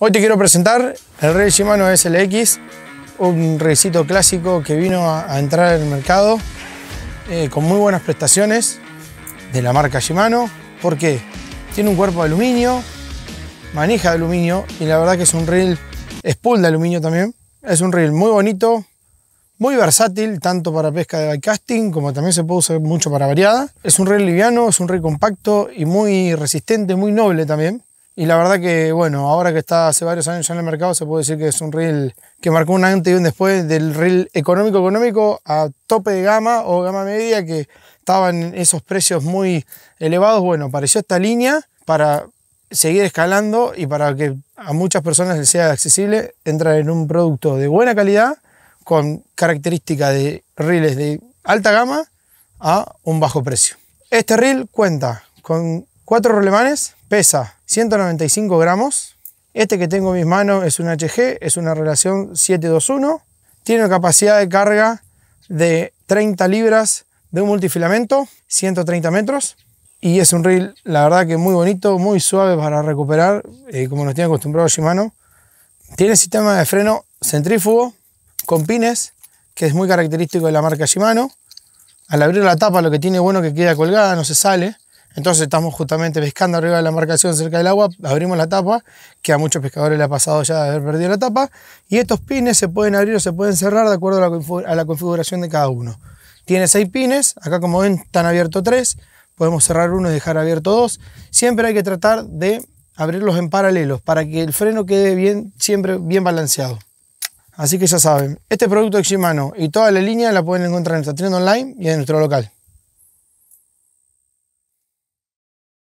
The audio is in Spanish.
Hoy te quiero presentar el reel Shimano SLX, un reycito clásico que vino a, entrar entrar el mercado eh, con muy buenas prestaciones de la marca Shimano. ¿Por Tiene un cuerpo de aluminio, manija de aluminio y la verdad que es un reel spool de aluminio también. Es un reel muy bonito, muy versátil, tanto para pesca de casting como también se puede usar mucho para variada. Es un reel liviano, es un reel compacto y muy resistente, muy noble también. Y la verdad que, bueno, ahora que está hace varios años ya en el mercado, se puede decir que es un reel que marcó un antes y un después del reel económico-económico a tope de gama o gama media que estaban esos precios muy elevados. Bueno, apareció esta línea para seguir escalando y para que a muchas personas les sea accesible entrar en un producto de buena calidad con características de reels de alta gama a un bajo precio. Este reel cuenta con cuatro rolemanes Pesa 195 gramos. Este que tengo en mis manos es un HG, es una relación 721. Tiene una capacidad de carga de 30 libras de un multifilamento, 130 metros. Y es un reel, la verdad que muy bonito, muy suave para recuperar, eh, como nos tiene acostumbrado Shimano. Tiene sistema de freno centrífugo con pines, que es muy característico de la marca Shimano. Al abrir la tapa lo que tiene bueno que queda colgada, no se sale. Entonces estamos justamente pescando arriba de la embarcación cerca del agua, abrimos la tapa, que a muchos pescadores le ha pasado ya de haber perdido la tapa, y estos pines se pueden abrir o se pueden cerrar de acuerdo a la, configuración de cada uno. Tiene seis pines, acá como ven están abiertos tres, podemos cerrar uno y dejar abierto dos. Siempre hay que tratar de abrirlos en paralelos para que el freno quede bien, siempre bien balanceado. Así que ya saben, este producto de Shimano y toda la línea la pueden encontrar en nuestra tienda online y en nuestro local.